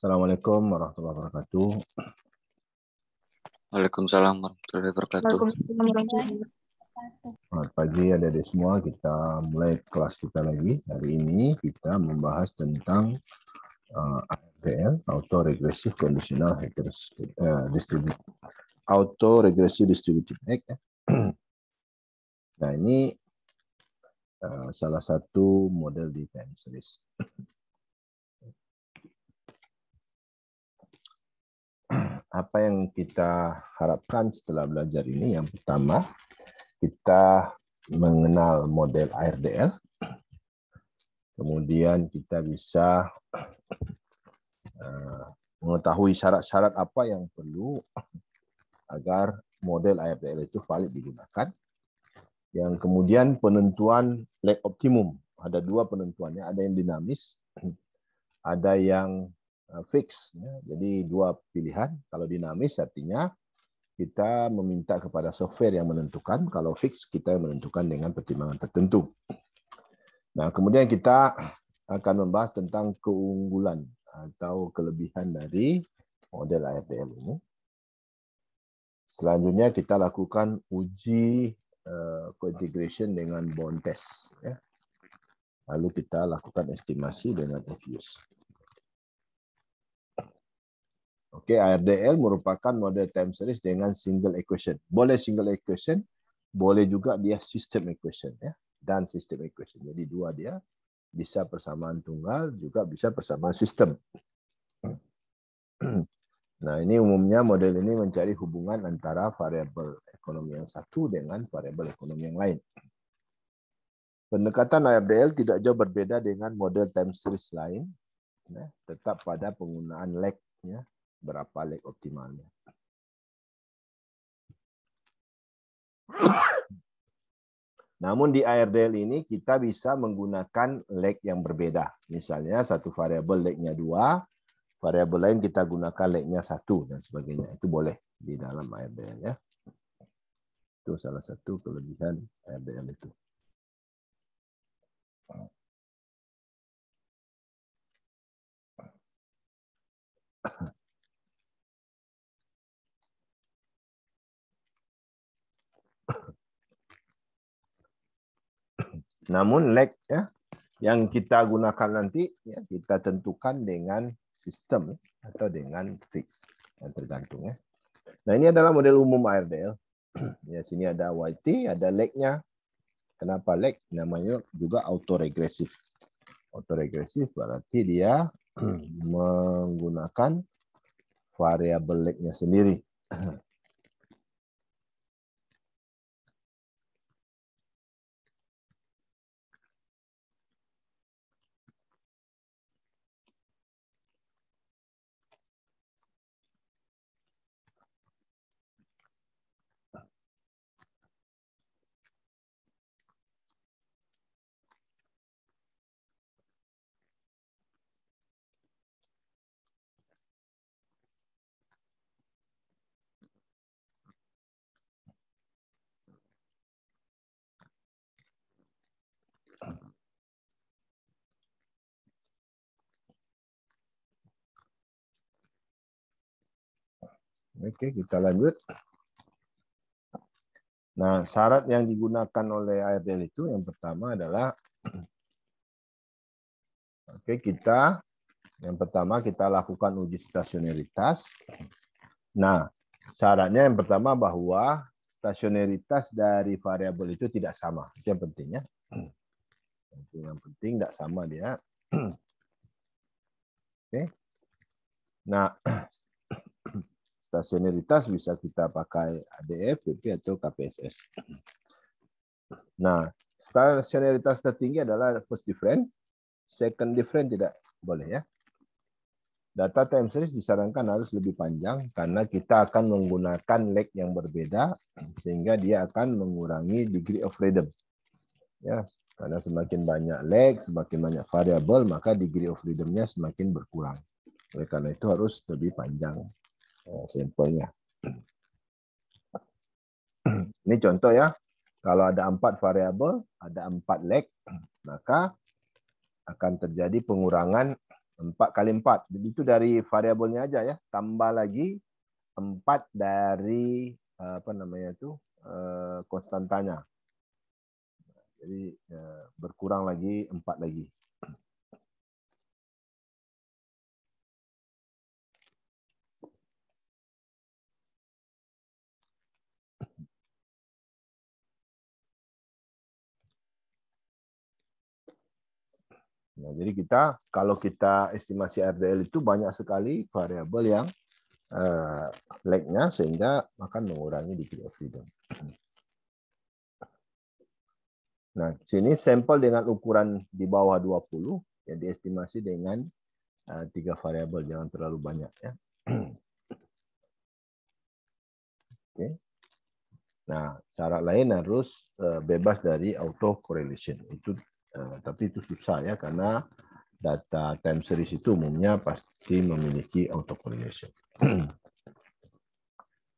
Assalamualaikum warahmatullahi wabarakatuh. Waalaikumsalam warahmatullahi wabarakatuh. Selamat pagi adik-adik semua. Kita mulai kelas kita lagi. Hari ini kita membahas tentang uh, eh, ARDL, Auto Regressive Conditional eh, Regressive, uh, Distributive, ya. Auto Regressive Distributive Act. Nah ini uh, salah satu model di time series. apa yang kita harapkan setelah belajar ini? Yang pertama, kita mengenal model ARDL. Kemudian kita bisa eh, mengetahui syarat-syarat apa yang perlu agar model ARDL itu valid digunakan. Yang kemudian penentuan lag optimum. Ada dua penentuannya, ada yang dinamis, ada yang Eh, fix. Ya. Jadi dua pilihan. Kalau dinamis artinya kita meminta kepada software yang menentukan. Kalau fix kita yang menentukan dengan pertimbangan tertentu. Nah kemudian kita akan membahas tentang keunggulan atau kelebihan dari model ARDL ini. Selanjutnya kita lakukan uji eh, co-integration dengan bond test. Ya. Lalu kita lakukan estimasi dengan FUs. Oke, okay, ARDL merupakan model time series dengan single equation. Boleh single equation, boleh juga dia system equation ya dan system equation. Jadi dua dia bisa persamaan tunggal juga bisa persamaan sistem. Nah, ini umumnya model ini mencari hubungan antara variabel ekonomi yang satu dengan variabel ekonomi yang lain. Pendekatan ARDL tidak jauh berbeda dengan model time series lain, ya, tetap pada penggunaan lag ya, berapa leg optimalnya. Namun di ARDL ini kita bisa menggunakan leg yang berbeda. Misalnya satu variabel legnya dua, variabel lain kita gunakan legnya satu dan sebagainya. Itu boleh di dalam ARDL ya. Itu salah satu kelebihan ARDL itu. Thank you. Namun lag ya, yang kita gunakan nanti ya, kita tentukan dengan sistem atau dengan fix yang tergantung ya. Nah ini adalah model umum ARDL. Ya sini ada YT, ada lagnya. Kenapa lag? Namanya juga autoregresif. Autoregresif berarti dia menggunakan variabel lagnya sendiri. Oke, kita lanjut. Nah, syarat yang digunakan oleh ARDL itu yang pertama adalah Oke, kita yang pertama kita lakukan uji stasioneritas. Nah, syaratnya yang pertama bahwa stasioneritas dari variabel itu tidak sama. Itu yang pentingnya, Yang penting tidak sama dia. Oke. Nah, stasioneritas bisa kita pakai ADF, BP atau KPSS. Nah, stasioneritas tertinggi adalah first difference, second difference tidak boleh ya. Data time series disarankan harus lebih panjang karena kita akan menggunakan leg yang berbeda sehingga dia akan mengurangi degree of freedom. Ya, karena semakin banyak leg, semakin banyak variabel, maka degree of freedomnya semakin berkurang. Oleh karena itu harus lebih panjang. Oh, simpelnya. Ini contoh ya. Kalau ada empat variabel, ada empat leg, maka akan terjadi pengurangan empat kali empat. Jadi itu dari variabelnya aja ya. Tambah lagi empat dari eh, apa namanya itu eh, konstantanya. Jadi eh, berkurang lagi empat lagi. Nah, jadi kita kalau kita estimasi RDL itu banyak sekali variabel yang uh, eh, lag sehingga akan mengurangi degree of freedom. Nah, sini sampel dengan ukuran di bawah 20 yang diestimasi dengan eh, tiga variabel jangan terlalu banyak ya. Oke. Nah, syarat lain harus eh, bebas dari autocorrelation. Itu Eh, tapi itu susah ya karena data time series itu umumnya pasti memiliki auto correlation.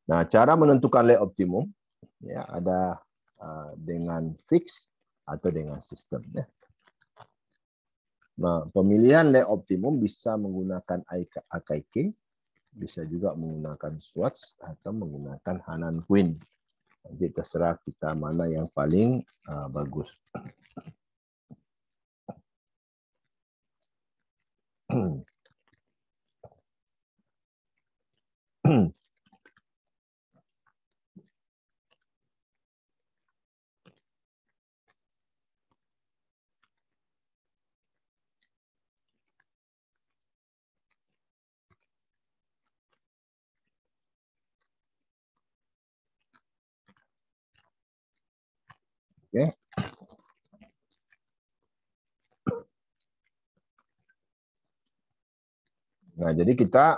nah, cara menentukan lay optimum ya ada uh, dengan fix atau dengan sistem ya. Nah, pemilihan lay optimum bisa menggunakan AKK, bisa juga menggunakan Swatch atau menggunakan Hanan Quinn. Nanti terserah kita mana yang paling uh, bagus. yeah. Nah, jadi kita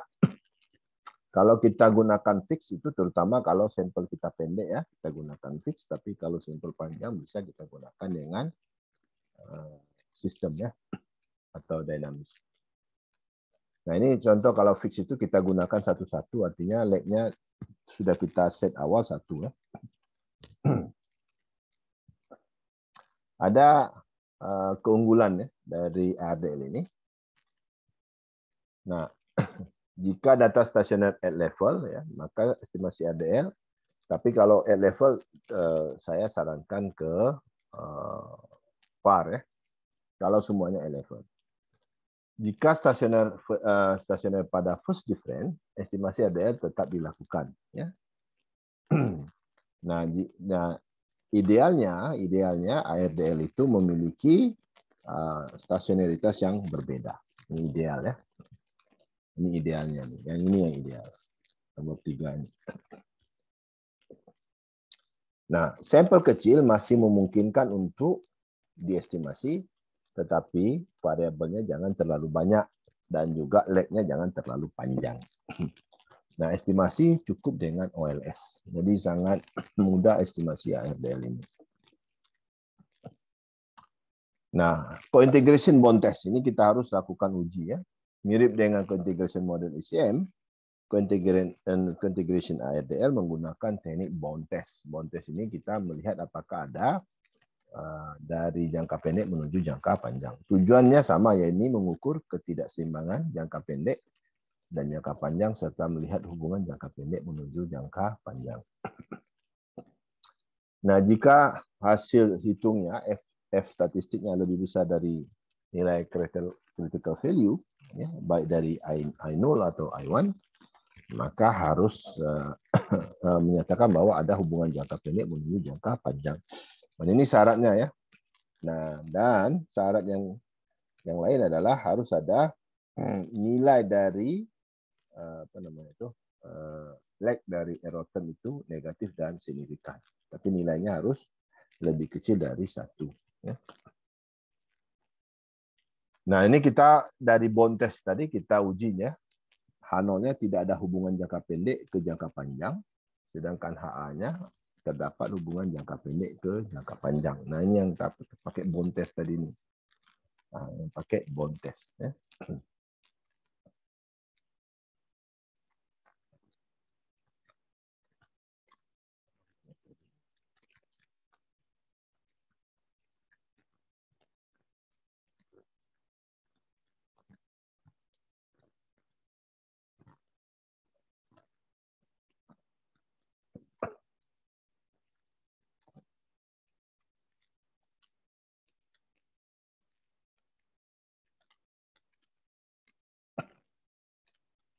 kalau kita gunakan fix itu terutama kalau sampel kita pendek ya, kita gunakan fix, tapi kalau sampel panjang bisa kita gunakan dengan eh, sistem ya atau dinamis. Nah, ini contoh kalau fix itu kita gunakan satu-satu, artinya legnya sudah kita set awal satu ya. Ada eh, keunggulan ya dari ADL ini. Nah, jika data stasioner at level ya maka estimasi ADL tapi kalau at level eh, saya sarankan ke eh, PAR ya kalau semuanya at level jika stasioner eh, stasioner pada first different estimasi ADL tetap dilakukan ya nah, nah, idealnya idealnya ARDL itu memiliki stasioneritas yang berbeda ini ideal ya ini idealnya nih. Yang ini yang ideal. Nomor tiga ini. Nah, sampel kecil masih memungkinkan untuk diestimasi, tetapi variabelnya jangan terlalu banyak dan juga lagnya jangan terlalu panjang. Nah, estimasi cukup dengan OLS. Jadi sangat mudah estimasi ARDL ini. Nah, co-integration bond test ini kita harus lakukan uji ya. Mirip dengan configuration model ECM, configuration, ARDL menggunakan teknik bound test. Bound test ini kita melihat apakah ada eh, dari jangka pendek menuju jangka panjang. Tujuannya sama ya ini mengukur ketidakseimbangan jangka pendek dan jangka panjang serta melihat hubungan jangka pendek menuju jangka panjang. Nah, jika hasil hitungnya F, F statistiknya lebih besar dari nilai critical, critical value, ya, baik dari I0 atau I1, maka harus uh, menyatakan bahwa ada hubungan jangka pendek menuju jangka panjang. Dan ini syaratnya ya. Nah, dan syarat yang yang lain adalah harus ada eh, nilai dari uh, apa namanya itu uh, lag dari eroton itu negatif dan signifikan. Tapi nilainya harus lebih kecil dari satu. Ya. Nah ini kita dari bond test tadi kita ujinya. H0-nya tidak ada hubungan jangka pendek ke jangka panjang, sedangkan HA-nya terdapat hubungan jangka pendek ke jangka panjang. Nah ini yang kita pakai bond test tadi ini. Nah, yang pakai bond test. Ya.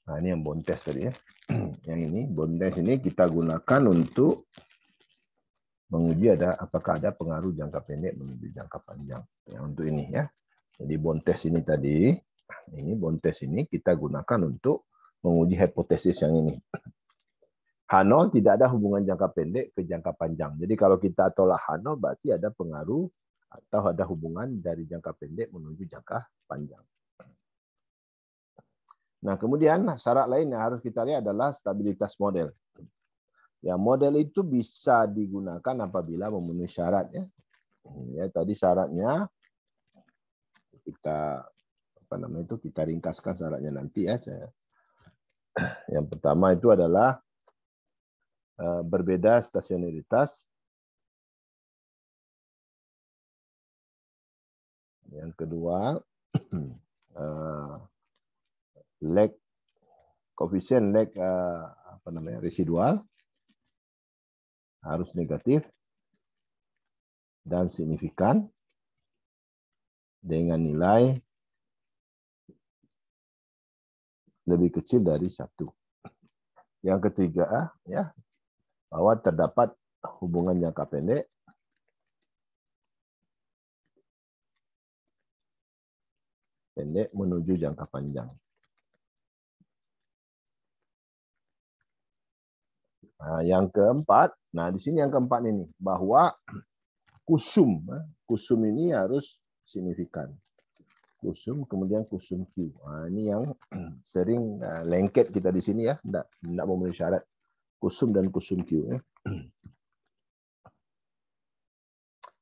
Nah, ini yang bond test tadi ya. yang ini bond test ini kita gunakan untuk menguji ada apakah ada pengaruh jangka pendek menuju jangka panjang. Ya, untuk ini ya. Jadi bond test ini tadi, ini bond test ini kita gunakan untuk menguji hipotesis yang ini. H0 tidak ada hubungan jangka pendek ke jangka panjang. Jadi kalau kita tolak H0 berarti ada pengaruh atau ada hubungan dari jangka pendek menuju jangka panjang. Nah, kemudian syarat lain yang harus kita lihat adalah stabilitas model. Ya, model itu bisa digunakan apabila memenuhi syarat ya. Ya, tadi syaratnya kita apa namanya itu kita ringkaskan syaratnya nanti ya saya. Yang pertama itu adalah eh, berbeda stasioneritas. Yang kedua eh, lag koefisien lag uh, eh, apa namanya residual harus negatif dan signifikan dengan nilai lebih kecil dari satu. Yang ketiga, ya bahwa terdapat hubungan jangka pendek pendek menuju jangka panjang. Nah, yang keempat, nah di sini yang keempat ini bahwa kusum, eh, kusum ini harus signifikan. Kusum kemudian kusum Q. Nah, ini yang sering eh, lengket kita di sini ya, enggak enggak memenuhi syarat kusum dan kusum Q. Ya.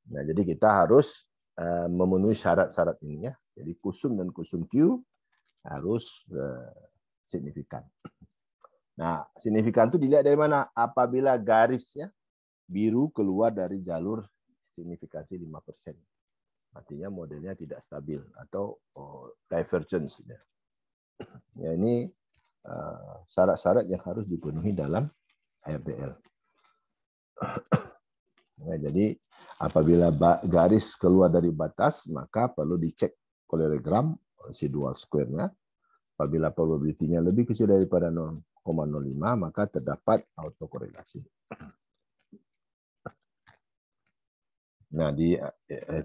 Nah, jadi kita harus eh, memenuhi syarat-syarat ini ya. Jadi kusum dan kusum Q harus signifikan. Nah, signifikan itu dilihat dari mana? Apabila garisnya biru keluar dari jalur signifikansi 5%. Artinya modelnya tidak stabil atau oh, divergence. Ya, ya ini eh, syarat-syarat uh, yang harus dipenuhi dalam RDL. Nah, jadi apabila garis keluar dari batas, maka perlu dicek kolerogram residual dual square-nya. Apabila probability-nya lebih kecil daripada 0, 0,05 maka terdapat autokorelasi. Nah, di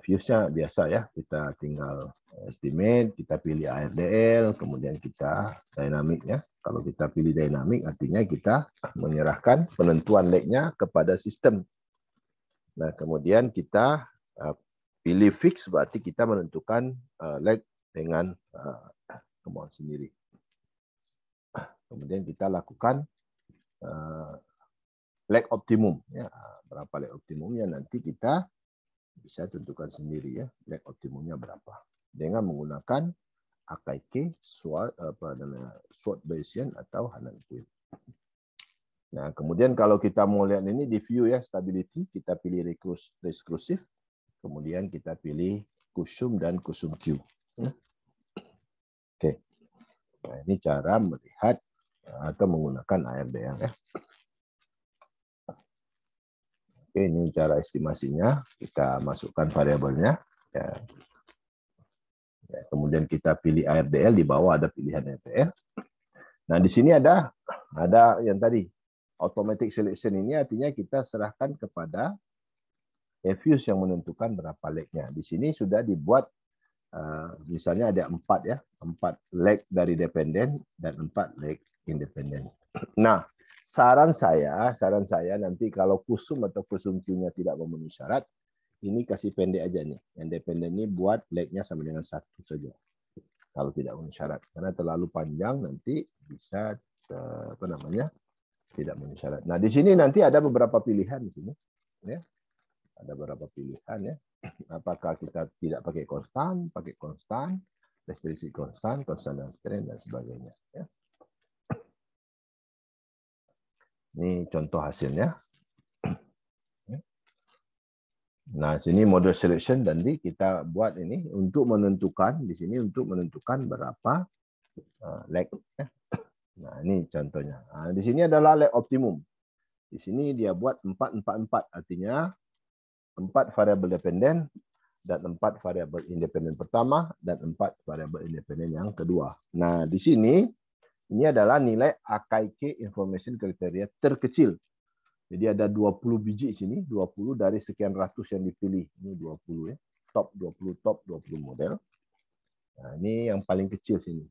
fuse-nya eh, biasa ya, kita tinggal estimate, kita pilih ARDL, kemudian kita dynamic ya. Kalau kita pilih dynamic, artinya kita menyerahkan penentuan lag-nya kepada sistem. Nah, kemudian kita eh, pilih fix, berarti kita menentukan eh, lag dengan kemauan sendiri kemudian kita lakukan uh, eh, lag optimum ya berapa lag optimumnya nanti kita bisa tentukan sendiri ya lag optimumnya berapa dengan menggunakan AKK SWOT apa namanya SWOT Bayesian atau Hanan Quinn. Nah, kemudian kalau kita mau lihat ini di view ya stability, kita pilih recursif, kemudian kita pilih kusum dan kusum Q. Ya. Oke. Nah, ini cara melihat atau menggunakan ARDL Ya. Oke, ini cara estimasinya. Kita masukkan variabelnya. Ya. ya kemudian kita pilih ARDL di bawah ada pilihan ARDL. E nah di sini ada ada yang tadi automatic selection ini artinya kita serahkan kepada Fuse yang menentukan berapa legnya. Di sini sudah dibuat Eh, misalnya ada empat ya, empat leg dari dependen dan empat leg independen. Nah, saran saya, saran saya nanti kalau kusum atau kusumsinya tidak memenuhi syarat, ini kasih pendek aja nih. Yang dependen ini buat legnya sama dengan satu saja. Kalau tidak memenuhi syarat, karena terlalu panjang nanti bisa eh, apa namanya tidak memenuhi syarat. Nah, di sini nanti ada beberapa pilihan di sini. Ya, ada beberapa pilihan ya. Apakah kita tidak pakai konstan, pakai konstan, restriksi konstan, konstan dan strain dan sebagainya. Ya. Ini contoh hasilnya. Nah, sini model selection dan di kita buat ini untuk menentukan di sini untuk menentukan berapa eh, lag. Ya. Nah, ini contohnya. Nah, di sini adalah lag optimum. Di sini dia buat 444 artinya empat variabel dependen dan empat variabel independen pertama dan empat variabel independen yang kedua. Nah, di sini ini adalah nilai AKIK information kriteria terkecil. Jadi ada 20 biji di sini, 20 dari sekian ratus yang dipilih. Ini 20 ya. Top 20, top 20 model. Nah, ini yang paling kecil sini.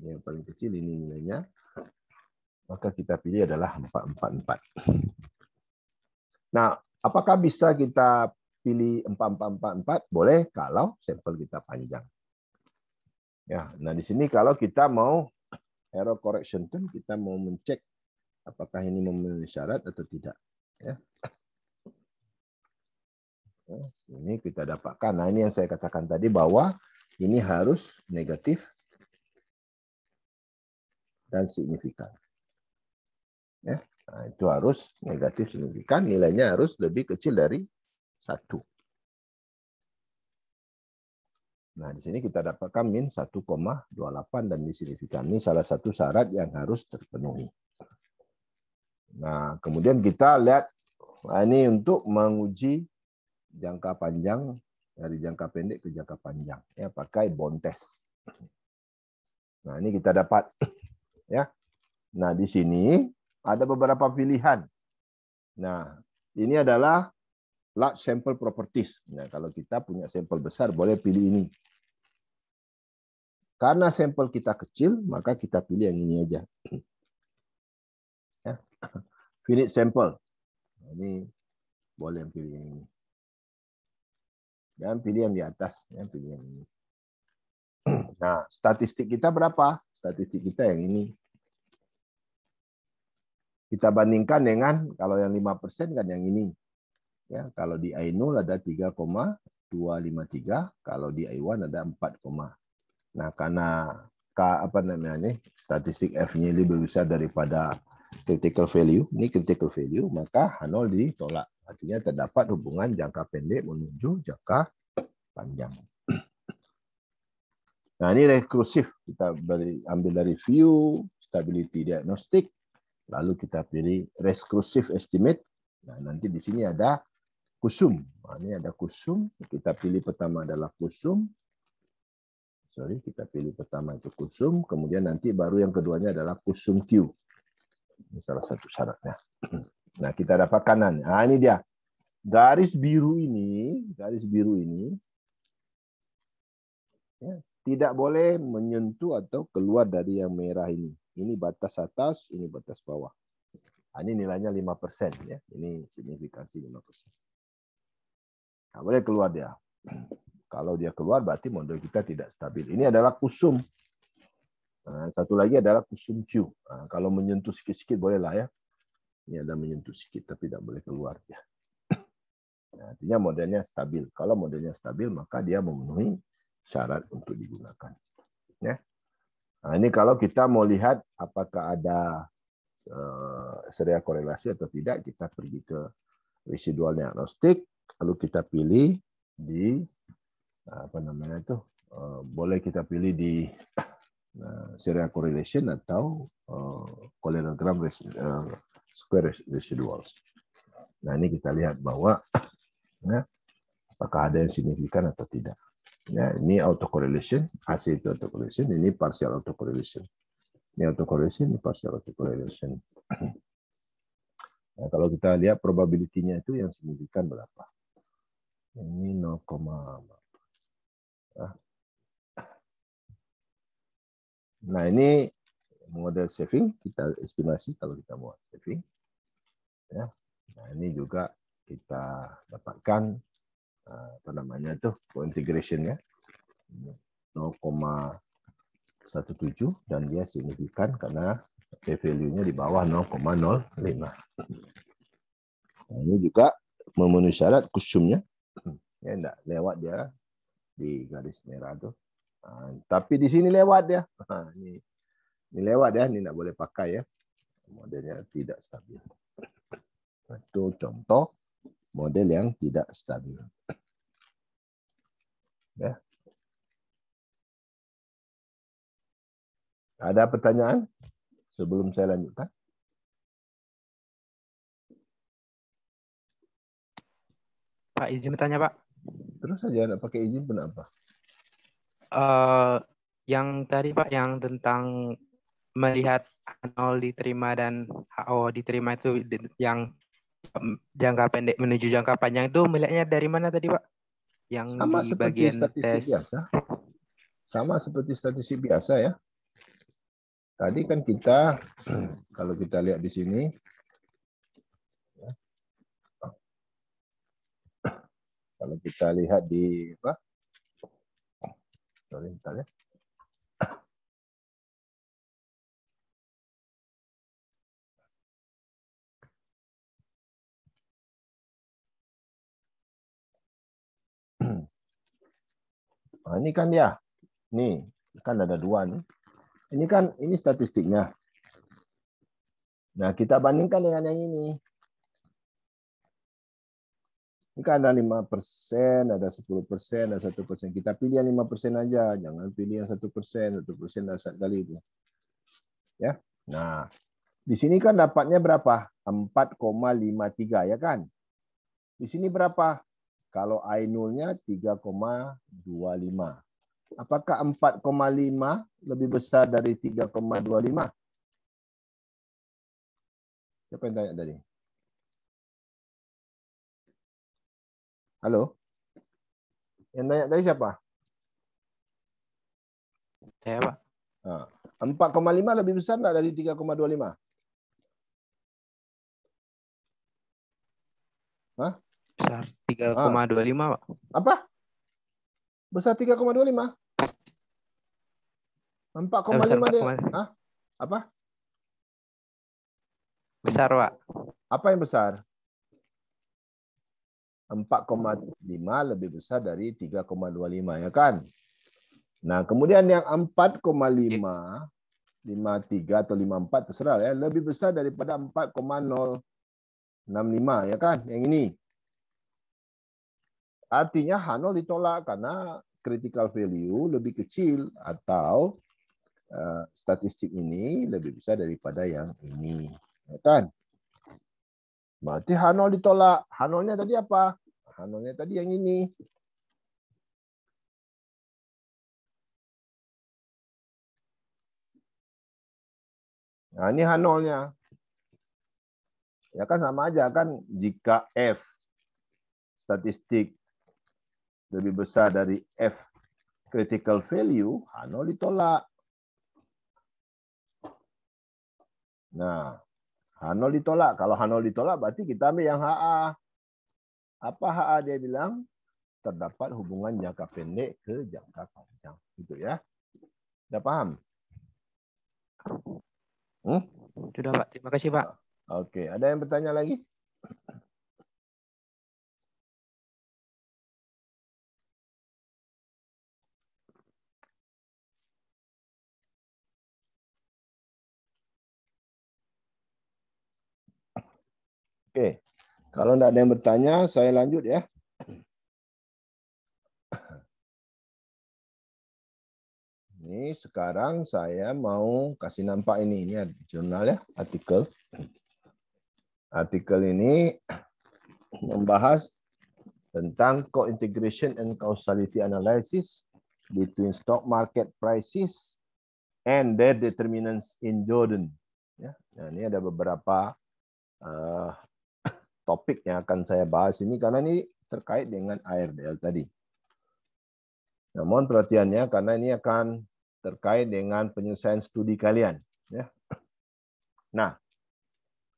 Ini yang paling kecil ini nilainya. Maka kita pilih adalah 444. Nah, Apakah bisa kita pilih 4444? Boleh kalau sampel kita panjang. Ya, nah di sini kalau kita mau error correction term, kita mau mencek apakah ini memenuhi syarat atau tidak. Ya. ya. Ini kita dapatkan. Nah ini yang saya katakan tadi bahwa ini harus negatif dan signifikan. Ya. Nah, itu harus negatif signifikan, nilainya harus lebih kecil dari satu. Nah, di sini kita dapatkan min 1,28 dan disignifikan. Ini salah satu syarat yang harus terpenuhi. Nah, kemudian kita lihat nah ini untuk menguji jangka panjang dari jangka pendek ke jangka panjang ya pakai bond test. Nah, ini kita dapat ya. Nah, di sini ada beberapa pilihan. Nah, ini adalah large sample properties. Nah, kalau kita punya sampel besar, boleh pilih ini. Karena sampel kita kecil, maka kita pilih yang ini aja. Ya. Finite sample. Nah, ini boleh pilih yang ini. Dan pilih yang di atas, yang pilih yang ini. Nah, statistik kita berapa? Statistik kita yang ini. Kita bandingkan dengan kalau yang 5% kan yang ini. Ya, kalau di I0 ada 3,253, kalau di I1 ada 4, nah karena K apa namanya statistik F-nya lebih besar daripada critical value, ini critical value, maka H0 ditolak. Artinya terdapat hubungan jangka pendek menuju jangka panjang. Nah, ini rekursif kita beri, ambil dari view, stability diagnostik, lalu kita pilih recursive estimate. Nah, nanti di sini ada kusum. Nah, ini ada kusum, kita pilih pertama adalah kusum. Sorry, kita pilih pertama itu kusum, kemudian nanti baru yang keduanya adalah kusum Q. Ini salah satu syaratnya. Nah, kita dapat kanan. Nah, ini dia. Garis biru ini, garis biru ini ya, tidak boleh menyentuh atau keluar dari yang merah ini. Ini batas atas, ini batas bawah. Nah, ini nilainya 5% ya. Ini signifikansi 5%. Nah, boleh keluar dia. Kalau dia keluar berarti model kita tidak stabil. Ini adalah kusum. Nah, satu lagi adalah kusum Q. Nah, kalau menyentuh sikit-sikit bolehlah ya. Ini ada menyentuh sikit tapi tidak boleh keluar ya. Nah, artinya modelnya stabil. Kalau modelnya stabil maka dia memenuhi syarat untuk digunakan. Ya. Nah, ini kalau kita mau lihat apakah ada eh, serial korelasi atau tidak, kita pergi ke residual diagnostik, lalu kita pilih di apa namanya itu eh, boleh kita pilih di eh, serial correlation atau kolenogram square residuals. Nah ini kita lihat bahwa ya, apakah ada yang signifikan atau tidak. Ya, ini autocorrelation, AC itu autocorrelation, ini partial autocorrelation. Ini autocorrelation, ini partial autocorrelation. Nah, kalau kita lihat probability-nya itu yang signifikan berapa? Ini 0, Nah, ini model saving kita estimasi kalau kita mau saving. Ya. Nah, ini juga kita dapatkan Eh, apa namanya tuh co ya 0,17 dan dia signifikan karena P value-nya di bawah 0,05. Nah, ini juga memenuhi syarat kusumnya. Ya tidak lewat dia ya di garis merah tuh. Nah, tapi di sini lewat ya. Nah, ini, ini lewat ya, ini tidak boleh pakai ya. Modelnya tidak stabil. Nah, itu contoh model yang tidak stabil. Ya. Ada pertanyaan sebelum saya lanjutkan? Pak izin bertanya Pak. Terus saja nak pakai izin kenapa? Uh, eh, yang tadi Pak yang tentang melihat nol diterima dan HO diterima itu yang jangka pendek menuju jangka panjang itu miliknya dari mana tadi Pak? Yang sama di bagian statistik tes biasa. Sama seperti statistik biasa ya. Tadi kan kita kalau kita lihat di sini ya. kalau kita lihat di apa? Sorry, kita lihat. Ya. Nah, ini kan ya, nih kan ada dua nih. Ini kan ini statistiknya. Nah kita bandingkan dengan yang ini. Ini kan ada lima persen, ada sepuluh persen, ada satu persen. Kita pilih yang lima persen aja, jangan pilih yang satu persen. Satu persen dasar kali itu. Ya, nah di sini kan dapatnya berapa? 4,53 ya kan? Di sini berapa? Kalau I nulnya 3,25. Apakah 4,5 lebih besar dari 3,25? Siapa yang tanya tadi? Halo? Yang tanya tadi siapa? Saya, Pak. 4,5 lebih besar enggak dari 3,25? Besar 3,25, ah. Pak. Apa? Besar 3,25? 4,5 deh. Hah? Apa? Besar, Pak. Apa yang besar? 4,5 lebih besar dari 3,25 ya kan? Nah, kemudian yang 4,5 53 atau 54 terserah ya, lebih besar daripada 4,065 ya kan? Yang ini. Artinya Hanol ditolak karena critical value lebih kecil atau uh, statistik ini lebih besar daripada yang ini. Ya kan? Berarti Hanol ditolak. Hanolnya tadi apa? Hanolnya tadi yang ini. Nah, ini nya Ya kan sama aja kan jika F statistik lebih besar dari F critical value, Hano ditolak. Nah, Hano ditolak. Kalau Hano ditolak berarti kita ambil yang HA. Apa HA dia bilang? Terdapat hubungan jangka pendek ke jangka panjang. Gitu ya. Sudah paham? Hmm? Sudah Pak. Terima kasih Pak. Oke, ada yang bertanya lagi? Oke, kalau tidak ada yang bertanya, saya lanjut ya. Ini sekarang saya mau kasih nampak ini, ini jurnal ya, artikel. Artikel ini membahas tentang co-integration and causality analysis between stock market prices and their determinants in Jordan. Ya, nah, ini ada beberapa uh, topik yang akan saya bahas ini karena ini terkait dengan ARDL tadi. Namun perhatiannya karena ini akan terkait dengan penyelesaian studi kalian. Ya. Nah,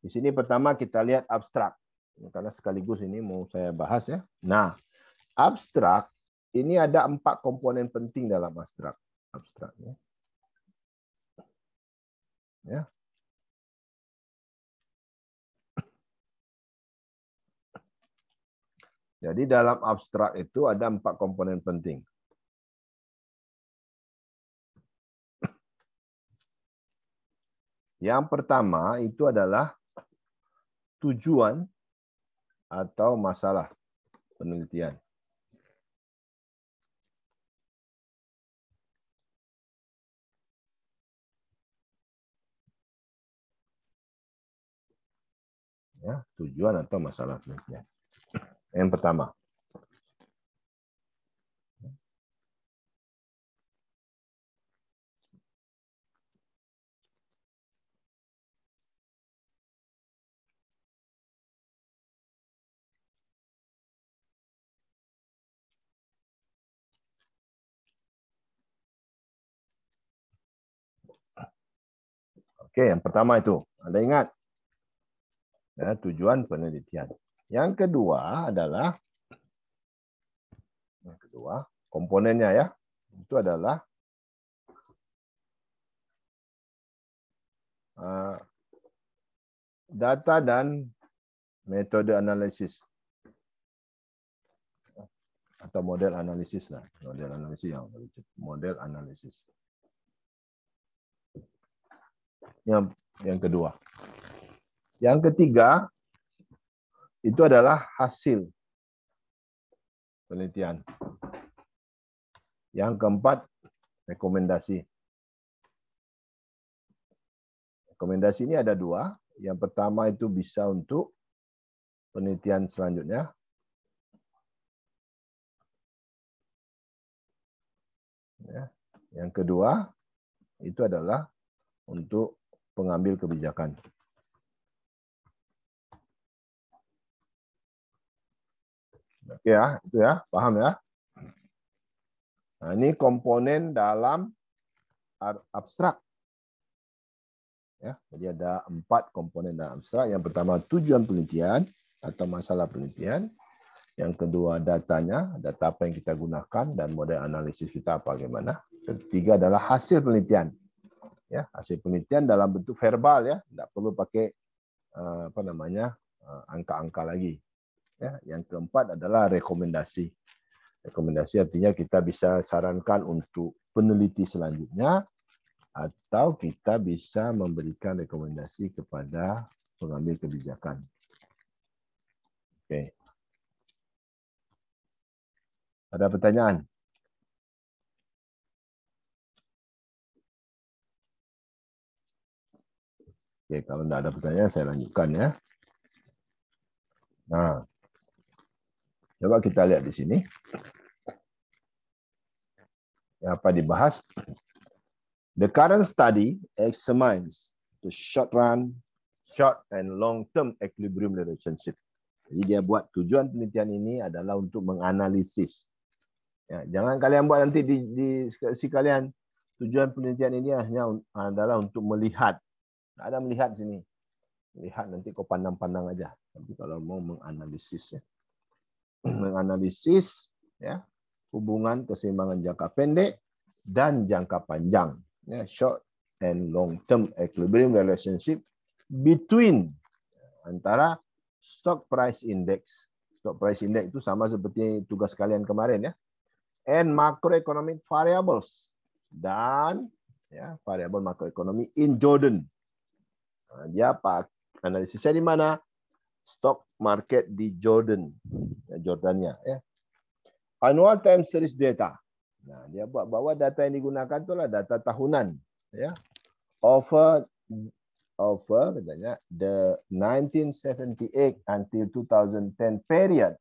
di sini pertama kita lihat abstrak. Karena sekaligus ini mau saya bahas ya. Nah, abstrak ini ada empat komponen penting dalam abstrak. Abstraknya. Ya, ya. Jadi dalam abstrak itu ada empat komponen penting. Yang pertama itu adalah tujuan atau masalah penelitian. Ya, tujuan atau masalah penelitian. Yang pertama. Oke, yang pertama itu. Anda ingat. Ya, tujuan penelitian. Yang kedua adalah yang kedua komponennya ya itu adalah eh, data dan metode analisis atau model analisis lah model analisis yang model analisis yang yang kedua yang ketiga itu adalah hasil penelitian. Yang keempat, rekomendasi. Rekomendasi ini ada dua. Yang pertama itu bisa untuk penelitian selanjutnya. Ya. Yang kedua, itu adalah untuk pengambil kebijakan. Oke ya, itu ya, paham ya. Nah, ini komponen dalam abstrak. Ya, jadi ada empat komponen dalam abstrak. Yang pertama tujuan penelitian atau masalah penelitian. Yang kedua datanya, data apa yang kita gunakan dan model analisis kita bagaimana. Ketiga adalah hasil penelitian. Ya, hasil penelitian dalam bentuk verbal ya, tidak perlu pakai eh, apa namanya eh, angka-angka lagi. Ya, yang keempat adalah rekomendasi. Rekomendasi artinya kita bisa sarankan untuk peneliti selanjutnya atau kita bisa memberikan rekomendasi kepada pengambil kebijakan. Oke. Ada pertanyaan? Oke, kalau tidak ada pertanyaan saya lanjutkan ya. Nah, Coba kita lihat di sini. Apa dibahas? The current study examines the short run, short and long term equilibrium relationship. Jadi dia buat tujuan penelitian ini adalah untuk menganalisis. Ya, jangan kalian buat nanti di, di si kalian tujuan penelitian ini hanya adalah untuk melihat. Tak ada melihat sini. Lihat nanti kau pandang-pandang aja. Tapi kalau mau menganalisisnya. Hmm. menganalisis ya hubungan keseimbangan jangka pendek dan jangka panjang ya short and long term equilibrium relationship between ya, antara stock price index stock price index itu sama seperti tugas kalian kemarin ya and macroeconomic variables dan ya variabel makroekonomi in Jordan. Nah, dia pak analisisnya di mana? stock market di Jordan, ya, Jordania. Ya. Annual time series data. Nah, dia buat bahwa data yang digunakan itulah data tahunan. Ya. Over over katanya the 1978 until 2010 period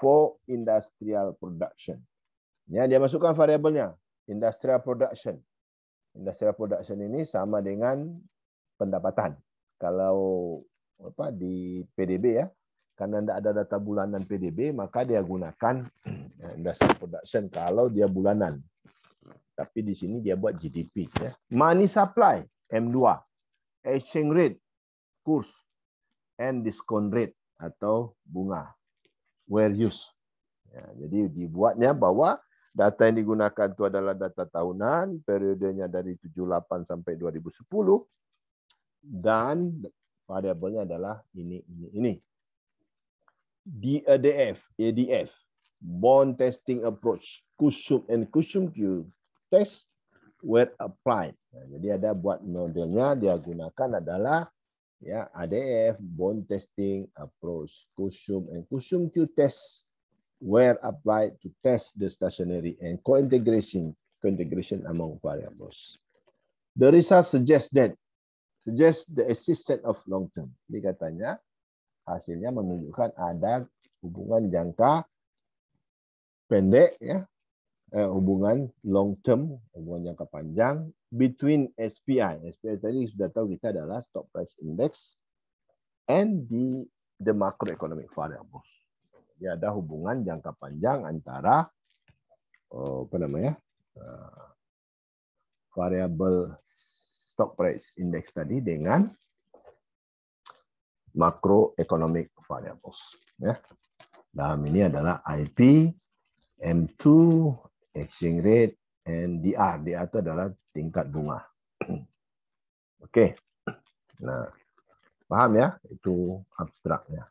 for industrial production. Ya, dia masukkan variabelnya industrial production. Industrial production ini sama dengan pendapatan. Kalau apa di PDB ya. Karena tidak ada data bulanan PDB, maka dia gunakan eh, dasar production kalau dia bulanan. Tapi di sini dia buat GDP. Ya. Money supply, M2. Exchange rate, kurs. And discount rate atau bunga. Where use. Ya, jadi dibuatnya bahwa data yang digunakan itu adalah data tahunan, periodenya dari 78 sampai 2010, dan variabelnya adalah ini ini ini. DADF, ADF, bond testing approach, kusum and kusum Q test where applied. Nah, jadi ada buat modelnya dia gunakan adalah ya ADF bond testing approach kusum and kusum Q test where applied to test the stationary and co-integration co-integration among variables. The result suggests that suggest the existence of long term. Jadi katanya hasilnya menunjukkan ada hubungan jangka pendek ya eh, hubungan long term, hubungan jangka panjang between SPI. SPI tadi sudah tahu kita adalah stock price index and the the macroeconomic variables. Jadi ada hubungan jangka panjang antara oh, apa namanya? Uh, eh, variabel stock price index tadi dengan macroeconomic variables. Ya. Dalam ini adalah IP, M2, exchange rate, and DR. DR itu adalah tingkat bunga. Oke. Okay. Nah, paham ya? Itu abstraknya.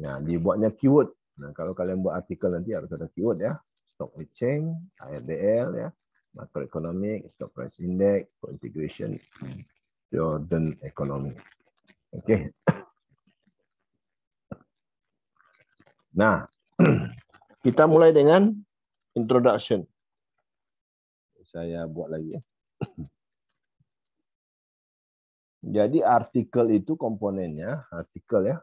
Nah, dibuatnya keyword. Nah, kalau kalian buat artikel nanti harus ada keyword ya. Stock exchange, ARDL ya, macroeconomic, stock price index, co-integration, Jordan economy. Oke. Okay. Nah, kita mulai dengan introduction. Saya buat lagi ya. Jadi artikel itu komponennya, artikel ya.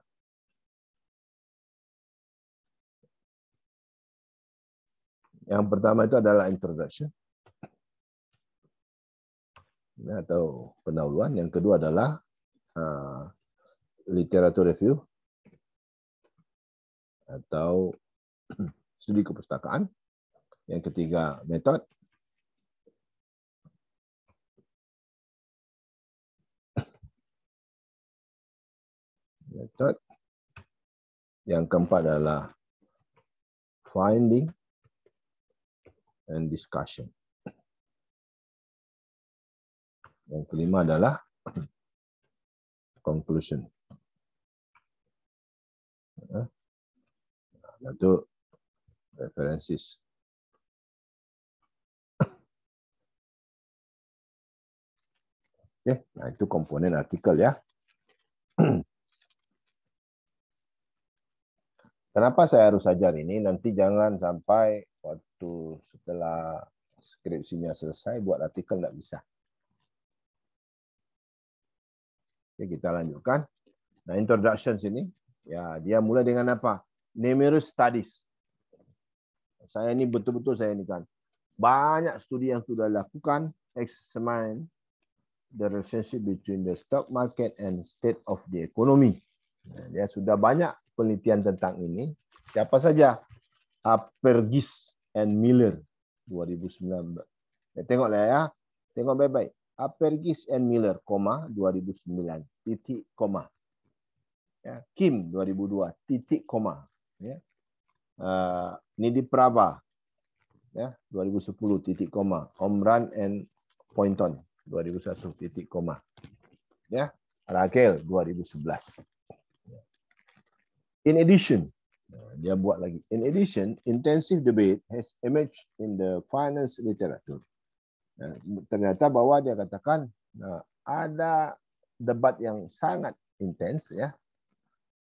Yang pertama itu adalah introduction atau pendahuluan. Yang kedua adalah uh, literatur review atau studi kepustakaan. Yang ketiga metode. Metode. Yang keempat adalah finding and discussion. Yang kelima adalah conclusion. Ya. Nah, itu references, Oke, nah itu komponen artikel ya. Kenapa saya harus ajar ini? Nanti jangan sampai waktu setelah skripsinya selesai buat artikel nggak bisa. Oke, ya, kita lanjutkan. Nah, introduction sini ya dia mulai dengan apa? Numerous studies. Saya ini betul-betul saya ini kan banyak studi yang sudah dilakukan examine the relationship between the stock market and state of the economy. Nah, dia sudah banyak penelitian tentang ini. Siapa saja? Apergis and Miller 2019. Ya, tengoklah ya. Tengok baik-baik. Apergis and Miller, koma 2009, titik koma. Ya, Kim 2002, titik koma. Ya. Uh, eh, Nidi Prava ya, 2010, titik koma. Omran and Poynton 2001, titik koma. Ya, Rakel 2011. In addition, eh, dia buat lagi. In addition, intensive debate has emerged in the finance literature. Eh, ternyata bahwa dia katakan eh, ada debat yang sangat intens ya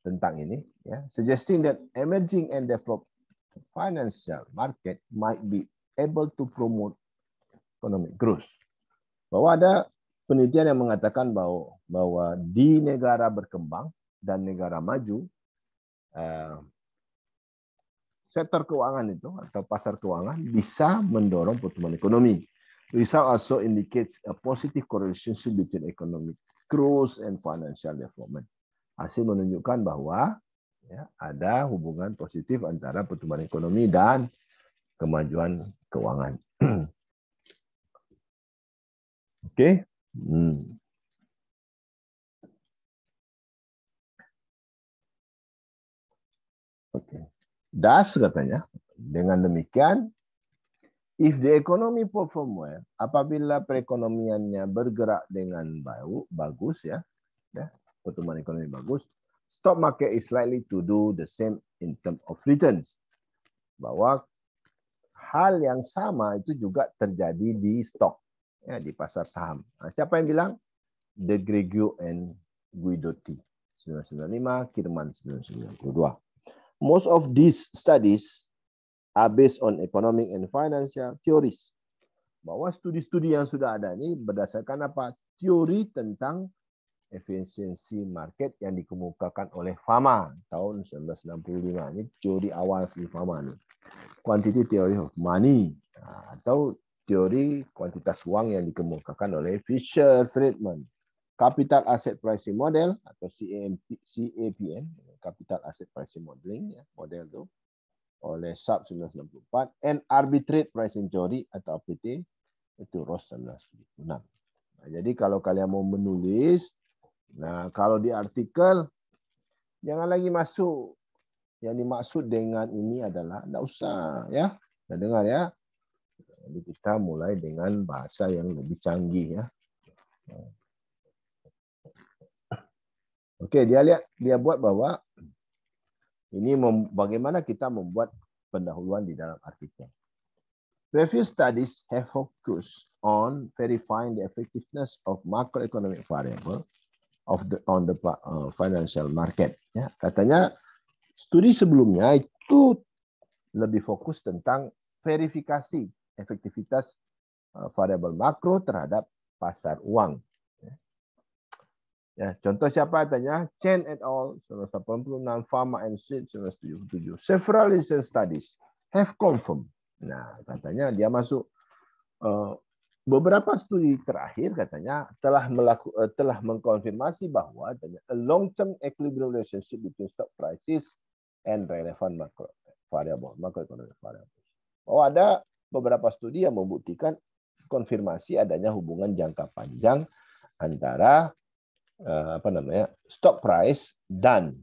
tentang ini ya suggesting that emerging and developed financial market might be able to promote economic growth. Bahwa ada penelitian yang mengatakan bahwa bahwa di negara berkembang dan negara maju eh, sektor keuangan itu atau pasar keuangan bisa mendorong pertumbuhan ekonomi Result also indicates a positive correlation between economic growth and financial development. Hasil menunjukkan bahwa ya, ada hubungan positif antara pertumbuhan ekonomi dan kemajuan keuangan. Oke. Okay. Hmm. Oke. Okay. Das katanya. Dengan demikian, If the economy perform well, apabila perekonomiannya bergerak dengan bau, bagus ya, ya pertumbuhan ekonomi bagus, stock market is likely to do the same in term of returns. Bahwa hal yang sama itu juga terjadi di stock, ya, di pasar saham. Nah, siapa yang bilang? The Gregio and Guidotti, 1995, Kirman 1992. Most of these studies are uh, based on economic and financial theories. Bahwa studi-studi yang sudah ada ini berdasarkan apa? Teori tentang efisiensi market yang dikemukakan oleh Fama tahun 1965. Ini teori awal si Fama nih. Quantity theory of money uh, atau teori kuantitas uang yang dikemukakan oleh Fisher Friedman. Capital Asset Pricing Model atau CAPM, Capital Asset Pricing Modeling ya, model itu oleh SAP 1964 and arbitrate pricing theory atau APT itu ROS 1976. Nah, jadi kalau kalian mau menulis, nah kalau di artikel jangan lagi masuk yang dimaksud dengan ini adalah tidak usah ya. Kita nah, dengar ya. Jadi kita mulai dengan bahasa yang lebih canggih ya. Oke, dia lihat dia buat bahwa ini bagaimana kita membuat pendahuluan di dalam artikel. Review studies have focused on verifying the effectiveness of macroeconomic variable of the on the uh, financial market. Ya, katanya studi sebelumnya itu lebih fokus tentang verifikasi efektivitas uh, variabel makro terhadap pasar uang. Ya, contoh siapa tanya? Chen et al. 1986, Pharma and Street 1977. Several recent studies have confirmed. Nah, katanya dia masuk eh, beberapa studi terakhir katanya telah melaku, eh, telah mengkonfirmasi bahwa a long term equilibrium relationship between stock prices and relevant macro variable macroeconomic variables. Oh ada beberapa studi yang membuktikan konfirmasi adanya hubungan jangka panjang antara Eh, apa namanya stock price dan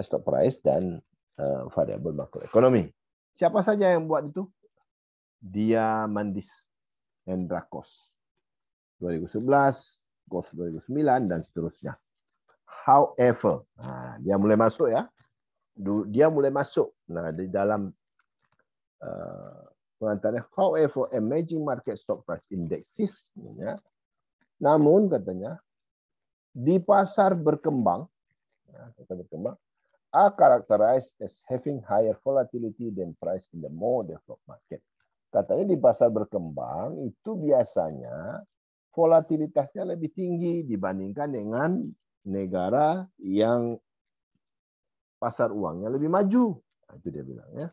eh, stock price dan uh, eh, variabel makroekonomi. Siapa saja yang buat itu? dia Hendra Endrakos 2011, Kos 2009 dan seterusnya. However, nah, dia mulai masuk ya. Dia mulai masuk. Nah, di dalam uh, however emerging market stock price indexes ya. Namun katanya di pasar berkembang, ya, pasar berkembang are characterized as having higher volatility than price in the more developed market. Katanya di pasar berkembang itu biasanya volatilitasnya lebih tinggi dibandingkan dengan negara yang pasar uangnya lebih maju. Nah, itu dia bilang ya.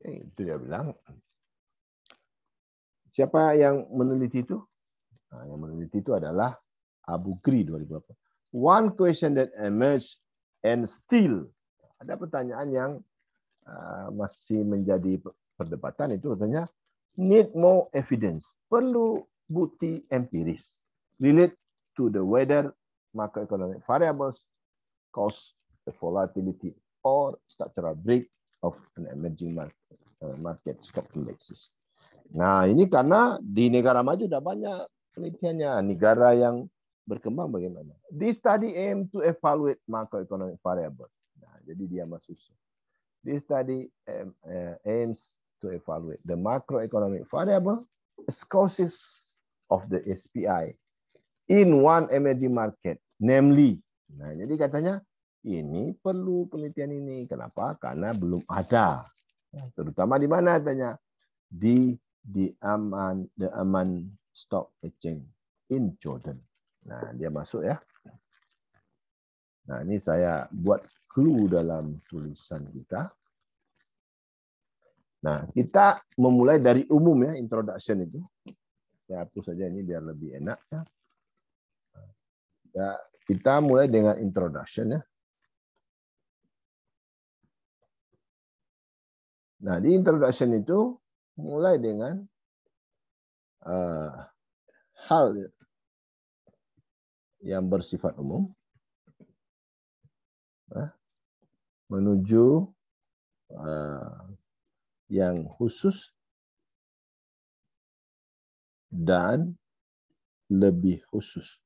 Oke, eh, itu dia bilang. Siapa yang meneliti itu? Nah, yang meneliti itu adalah Abu Ghri 2008. One question that emerged and still ada pertanyaan yang uh, masih menjadi perdebatan itu katanya need more evidence. Perlu bukti empiris relate to the weather macroeconomic variables cause the volatility or structural break of an emerging market, uh, market stock indexes. Nah, ini karena di negara maju sudah banyak penelitiannya. Negara yang berkembang bagaimana? This study aim to evaluate macroeconomic variable. Nah, jadi dia masuk. This study eh, aims to evaluate the macroeconomic variable as causes of the SPI in one emerging market, namely. Nah, jadi katanya ini perlu penelitian ini. Kenapa? Karena belum ada. Nah, terutama di mana? Tanya di di Aman the Aman Stock Exchange in Jordan. Nah, dia masuk ya. Nah, ini saya buat clue dalam tulisan kita. Nah, kita memulai dari umum ya introduction itu. Saya hapus saja ini biar lebih enak ya. ya kita mulai dengan introduction ya. Nah, di introduction itu mulai dengan uh, hal yang bersifat umum uh, menuju uh, yang khusus dan lebih khusus.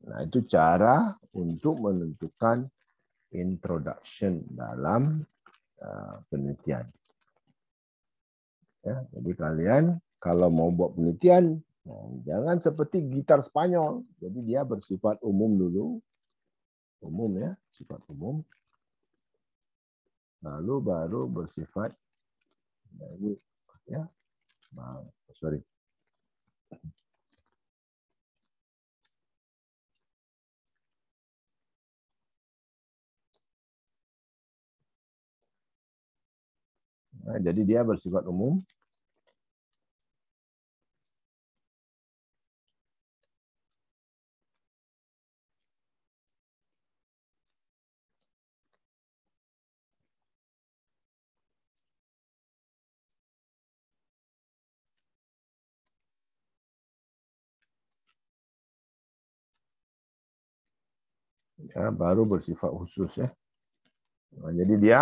Nah, itu cara untuk menentukan introduction dalam uh, penelitian. Ya, jadi kalian kalau mau buat penelitian, nah, jangan seperti gitar Spanyol. Jadi dia bersifat umum dulu, umum ya, sifat umum. Lalu baru bersifat, ya, ya nah, sorry, Nah, jadi dia bersifat umum. Ya, baru bersifat khusus ya. Nah, jadi dia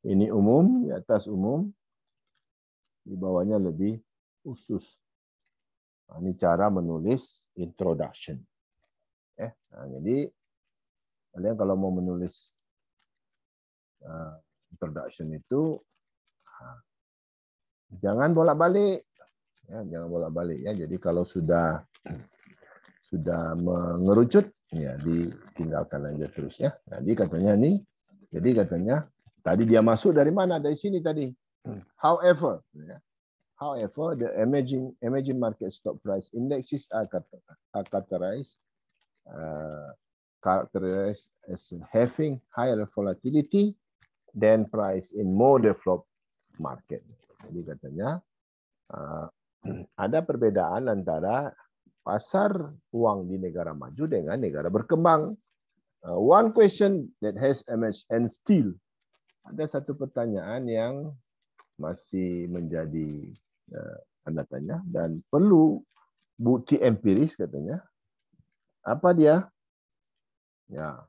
ini umum, di atas umum, di bawahnya lebih khusus. Nah, ini cara menulis introduction. Eh, nah, jadi kalian kalau mau menulis uh, introduction itu uh, jangan bolak-balik, ya, jangan bolak-balik ya. Jadi kalau sudah sudah mengerucut ya ditinggalkan aja terus ya. Jadi katanya nih, jadi katanya Tadi dia masuk dari mana? Dari sini tadi. Hmm. However, ya. however, the emerging emerging market stock price indexes are characterized uh, characterized as having higher volatility than price in more developed market. Jadi katanya uh, ada perbedaan antara pasar uang di negara maju dengan negara berkembang. Uh, one question that has emerged and still ada satu pertanyaan yang masih menjadi eh, tanda tanya dan perlu bukti empiris katanya. Apa dia? Ya.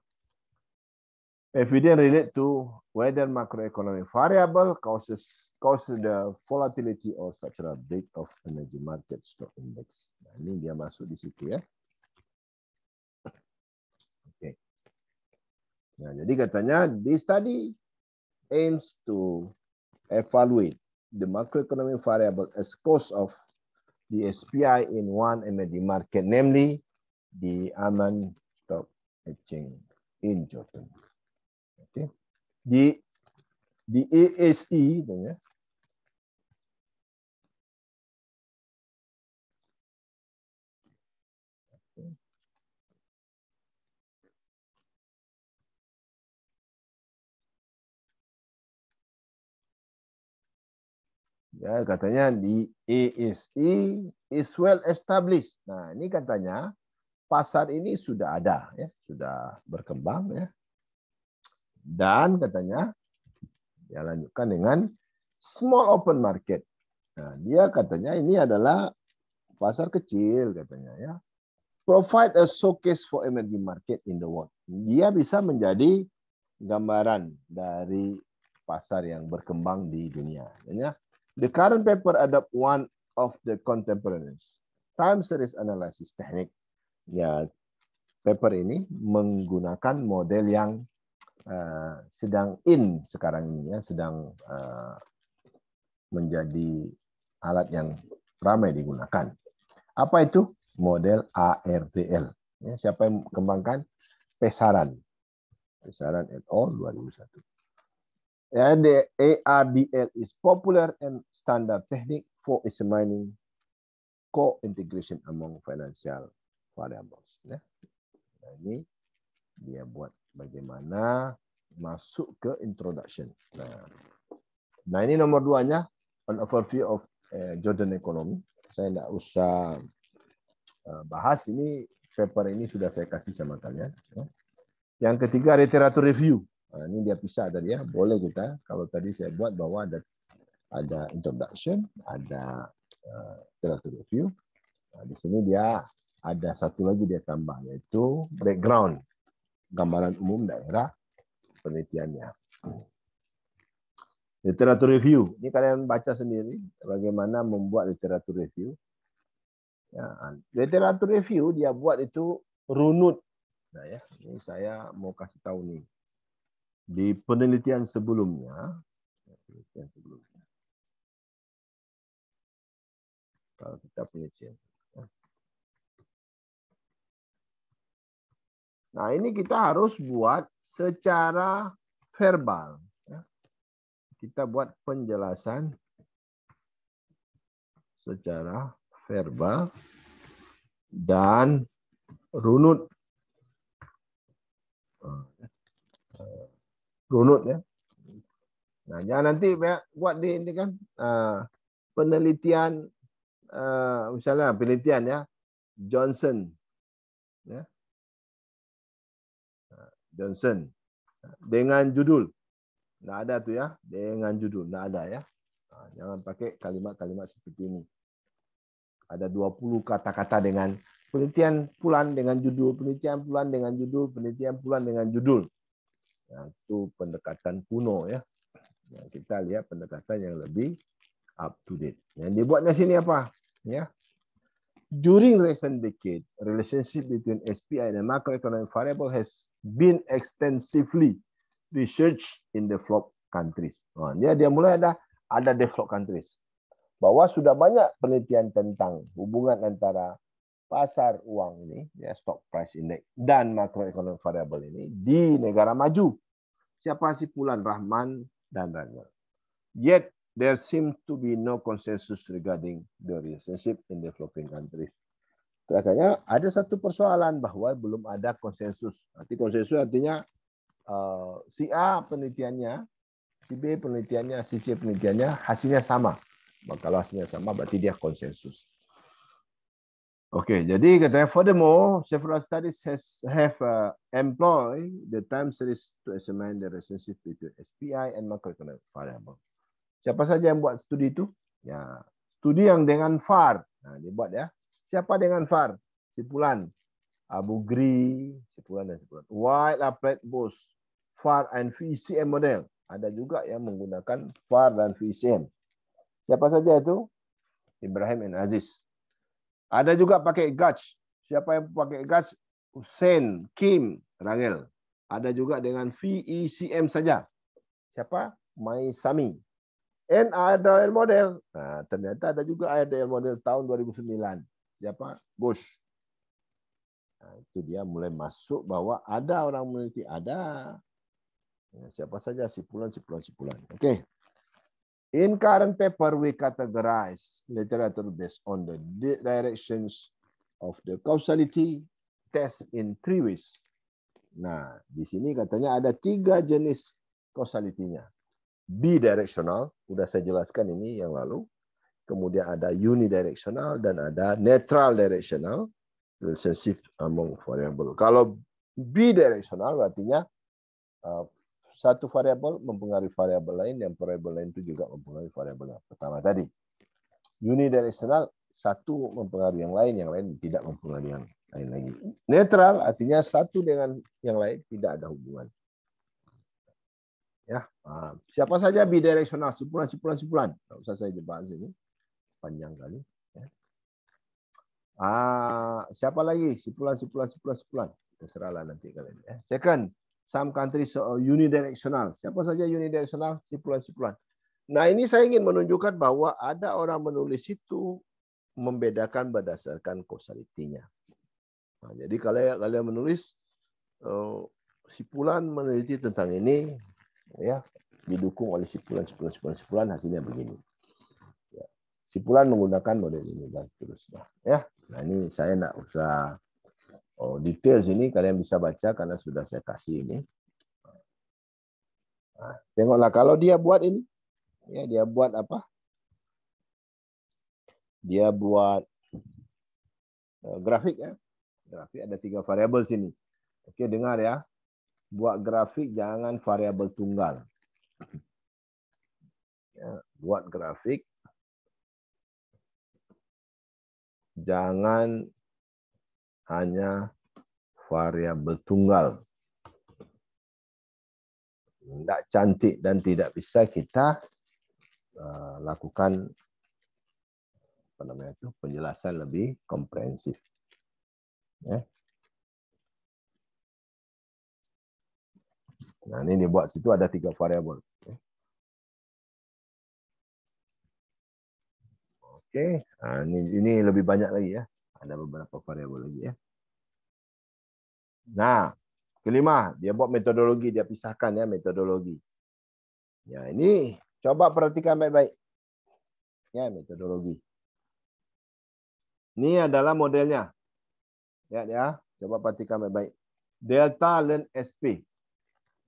Evidence relate to whether macroeconomic variable causes causes the volatility or structural break of energy market stock index. Nah, ini dia masuk di situ ya. Oke. Okay. Nah, jadi katanya di study aims to evaluate the macroeconomic variable exposed of the SPI in one emerging market, namely the Amman Stock Exchange in Jordan. Okay. The, the ASE, Ya, katanya di ESI e is well established. Nah, ini katanya pasar ini sudah ada ya, sudah berkembang ya. Dan katanya dia lanjutkan dengan small open market. Nah, dia katanya ini adalah pasar kecil katanya ya. Provide a showcase for emerging market in the world. Dia bisa menjadi gambaran dari pasar yang berkembang di dunia. The current paper adopt one of the contemporaries. Time series analysis technique. Ya, paper ini menggunakan model yang uh, sedang in sekarang ini ya, sedang uh, menjadi alat yang ramai digunakan. Apa itu? Model ARDL. Ya, siapa yang kembangkan? Pesaran. Pesaran et al. 2001. Yeah, the ARDL is popular and standard technique for examining co-integration among financial variables. Yeah. Nah, ini dia buat bagaimana masuk ke introduction. Nah, nah ini nomor duanya, an overview of uh, Jordan Economy. Saya tidak usah uh, bahas, ini paper ini sudah saya kasih sama kalian. Yeah. Yang ketiga, literature review. Nah, ini dia pisah tadi ya. Boleh kita kalau tadi saya buat bahwa ada ada introduction, ada uh, review. Nah, di sini dia ada satu lagi dia tambah yaitu background gambaran umum daerah penelitiannya. Literatur review. Ini kalian baca sendiri bagaimana membuat literatur review. Ya, literatur review dia buat itu runut. Nah ya, ini saya mau kasih tahu nih di penelitian sebelumnya, penelitian sebelumnya. Kalau kita punya ya. Nah, ini kita harus buat secara verbal. Ya. Kita buat penjelasan secara verbal dan runut. Nah, runut ya. Nah, jangan nanti buat di ini kan ah, penelitian ah, misalnya penelitian ya Johnson ya. Ah, Johnson dengan judul. Tidak ada tuh ya, dengan judul. Tidak ada ya. jangan pakai kalimat-kalimat seperti ini. Ada 20 kata-kata dengan penelitian pulan dengan judul, penelitian pulan dengan judul, penelitian pulan dengan judul. Nah, itu pendekatan kuno ya. Nah, kita lihat pendekatan yang lebih up to date. Yang dibuatnya sini apa? Ya. During recent decade, relationship between SPI and macroeconomic variable has been extensively researched in the developed countries. Nah, dia dia mulai ada ada developed countries bahwa sudah banyak penelitian tentang hubungan antara pasar uang ini, ya stock price index dan macroeconomic variable ini di negara maju. Siapa sih Pulan Rahman dan Daniel? Yet there seem to be no consensus regarding the relationship in developing countries. Terakhirnya ada satu persoalan bahwa belum ada konsensus. Arti konsensus artinya uh, si A penelitiannya, si B penelitiannya, si C penelitiannya hasilnya sama. Kalau hasilnya sama berarti dia konsensus. Okay, jadi katanya furthermore, several studies has have uh, employed the time series to examine the relationship between SPI and macroeconomic variable. Siapa saja yang buat studi itu? Ya, studi yang dengan FAR. Nah, dia buat ya. Siapa dengan FAR? Simpulan. Abu Gri, simpulan dan simpulan. White applied both FAR and VCM e model. Ada juga yang menggunakan FAR dan VCM. E Siapa saja itu? Ibrahim and Aziz. Ada juga pakai gauge. Siapa yang pakai gauge? Sen, Kim, Rangel. Ada juga dengan VECM saja. Siapa? My Maisami. And ADL model. Nah, ternyata ada juga ADL model tahun 2009. Siapa? Bush. Nah, itu dia mulai masuk bahwa ada orang meneliti. Ada. Ya, siapa saja, sipulan, sipulan, sipulan. Oke. Okay. In current paper, we categorize literature based on the directions of the causality test in three ways. Nah, di sini katanya ada tiga jenis causality-nya. Bidirectional, udah saya jelaskan ini yang lalu. Kemudian ada unidirectional dan ada netral directional relationship among variable. Kalau bidirectional artinya uh, satu variabel mempengaruhi variabel lain dan variabel lain itu juga mempengaruhi variabel yang pertama tadi. Unidirectional satu mempengaruhi yang lain, yang lain tidak mempengaruhi yang lain lagi. Netral artinya satu dengan yang lain tidak ada hubungan. Ya, siapa saja bidirectional, sipulan, sipulan, sipulan. Tidak usah saya jebak sini, panjang kali. Ya. Ah, siapa lagi? Sipulan, sipulan, sipulan, sipulan. Terserahlah nanti kalian. Ya. Second, Some countries uh, unidirectional. Siapa saja unidirectional, sipulan-sipulan. Nah ini saya ingin menunjukkan bahwa ada orang menulis itu membedakan berdasarkan causality Nah, jadi kalau kalian menulis uh, sipulan meneliti tentang ini, ya didukung oleh sipulan, sipulan, sipulan, sipulan hasilnya begini. Ya, sipulan menggunakan model ini dan seterusnya. Ya, nah ini saya tidak usah Oh, detail sini kalian bisa baca karena sudah saya kasih ini. Nah, tengoklah kalau dia buat ini, ya dia buat apa? Dia buat uh, grafik ya. Grafik ada tiga variabel sini. Oke dengar ya. Buat grafik jangan variabel tunggal. Ya, buat grafik jangan hanya variabel tunggal. Tidak cantik dan tidak bisa kita uh, lakukan apa namanya itu penjelasan lebih komprehensif. Ya. Nah ini dibuat situ ada tiga variabel. Ya. Oke, okay. nah, ini, ini lebih banyak lagi ya. Ada beberapa variabel lagi ya. Nah, kelima, dia buat metodologi, dia pisahkan ya metodologi. Ya, ini coba perhatikan baik-baik. Ya, metodologi. Ini adalah modelnya. Lihat ya. Coba perhatikan baik-baik. Delta Learn SP.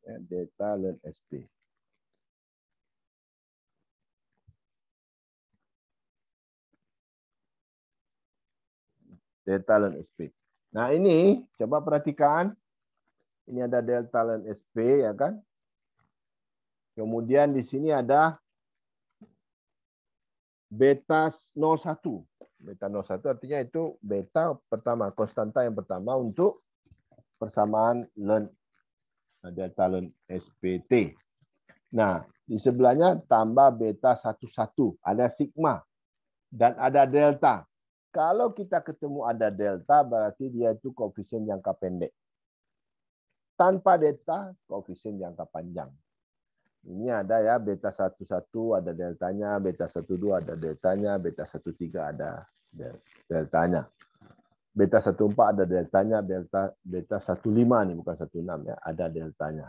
Ya, Delta Learn SP. delta ln SP. Nah, ini coba perhatikan. Ini ada delta ln SP ya kan? Kemudian di sini ada beta 01. Beta 01 artinya itu beta pertama, konstanta yang pertama untuk persamaan ln nah, delta ln SPT. Nah, di sebelahnya tambah beta 11, ada sigma dan ada delta. Kalau kita ketemu ada delta, berarti dia itu koefisien jangka pendek. Tanpa delta, koefisien jangka panjang. Ini ada ya, beta 11 ada deltanya, beta 12 ada deltanya, beta 13 ada deltanya. Beta 14 ada deltanya, delta beta 15 nih bukan 16 ya, ada deltanya.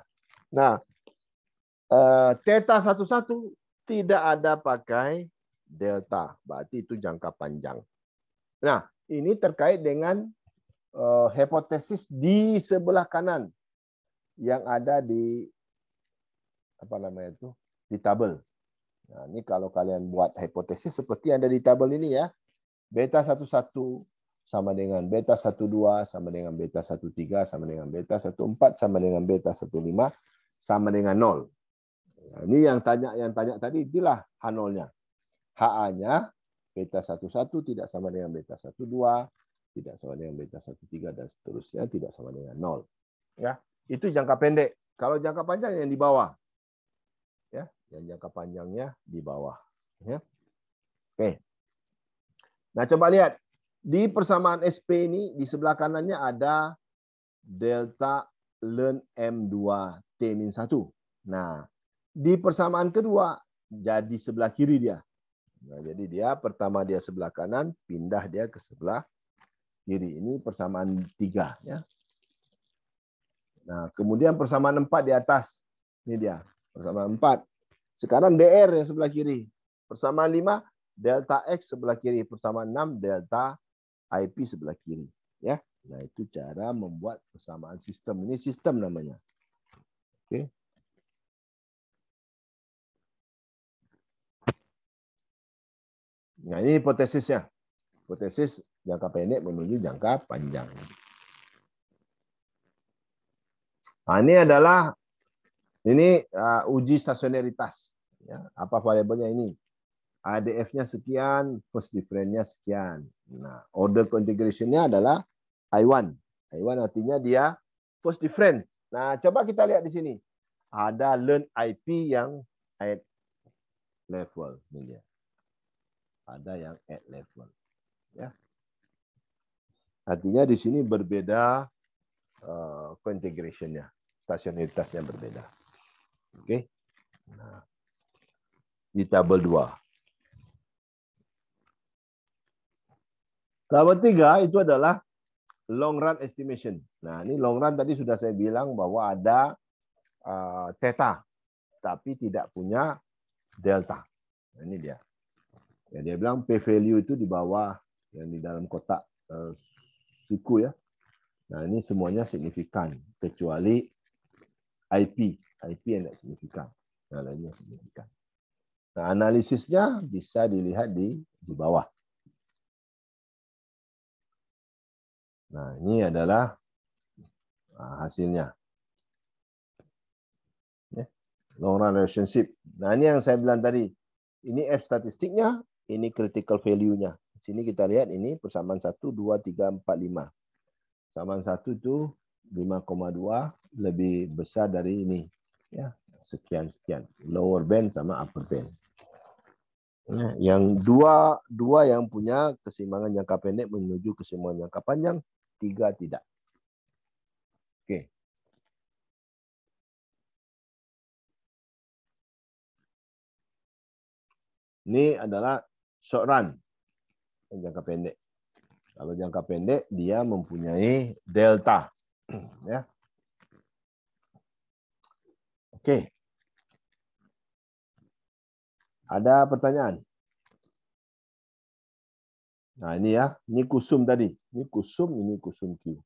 Nah, eh, theta 11 tidak ada pakai delta, berarti itu jangka panjang. Nah, ini terkait dengan uh, hipotesis di sebelah kanan yang ada di apa namanya itu di tabel. Nah, ini kalau kalian buat hipotesis seperti yang ada di tabel ini ya. Beta 11 sama dengan beta 12 sama dengan beta 13 sama dengan beta 14 sama dengan beta 15 sama dengan 0. Nah, ini yang tanya yang tanya tadi itulah H0-nya. HA-nya beta 11 tidak sama dengan beta 12, tidak sama dengan beta 13 dan seterusnya tidak sama dengan 0. Ya, itu jangka pendek. Kalau jangka panjang yang di bawah. Ya, yang jangka panjangnya di bawah, ya. Oke. Nah, coba lihat di persamaan SP ini di sebelah kanannya ada delta ln M2 T-1. Nah, di persamaan kedua jadi sebelah kiri dia. Nah, jadi dia pertama dia sebelah kanan, pindah dia ke sebelah kiri. Ini persamaan tiga. Ya. Nah, kemudian persamaan empat di atas. Ini dia, persamaan empat. Sekarang DR yang sebelah kiri. Persamaan lima, delta X sebelah kiri. Persamaan enam, delta IP sebelah kiri. Ya, Nah, itu cara membuat persamaan sistem. Ini sistem namanya. Oke. Nah, ini hipotesisnya. Hipotesis jangka pendek menuju jangka panjang. Nah, ini adalah ini uh, uji stasioneritas. Ya, apa variabelnya ini? ADF-nya sekian, first difference-nya sekian. Nah, order configuration-nya adalah I1. I1 artinya dia first difference. Nah, coba kita lihat di sini. Ada learn IP yang at level. Ini dia ada yang at level. Ya. Artinya di sini berbeda eh, uh, stasionalitasnya berbeda. Oke. Okay? Nah, di tabel 2. Tabel 3 itu adalah long run estimation. Nah, ini long run tadi sudah saya bilang bahwa ada uh, theta tapi tidak punya delta. Nah, ini dia. Ya, dia bilang P value itu di bawah yang di dalam kotak uh, eh, siku ya. Nah, ini semuanya signifikan kecuali IP. IP yang tidak signifikan. Nah, lainnya signifikan. Nah, analisisnya bisa dilihat di di bawah. Nah, ini adalah ah, hasilnya. Ya, long run relationship. Nah, ini yang saya bilang tadi. Ini F statistiknya, ini critical value-nya. Di sini kita lihat ini persamaan 1, 2, 3, 4, 5. Persamaan 1 itu 5,2 lebih besar dari ini. ya Sekian-sekian. Lower band sama upper band. Nah, yang dua, dua yang punya keseimbangan jangka pendek menuju keseimbangan jangka panjang, tiga tidak. Oke. Ini adalah short run jangka pendek. Kalau jangka pendek dia mempunyai delta ya. Oke. Ada pertanyaan? Nah, ini ya, ini kusum tadi. Ini kusum, ini kusum Q.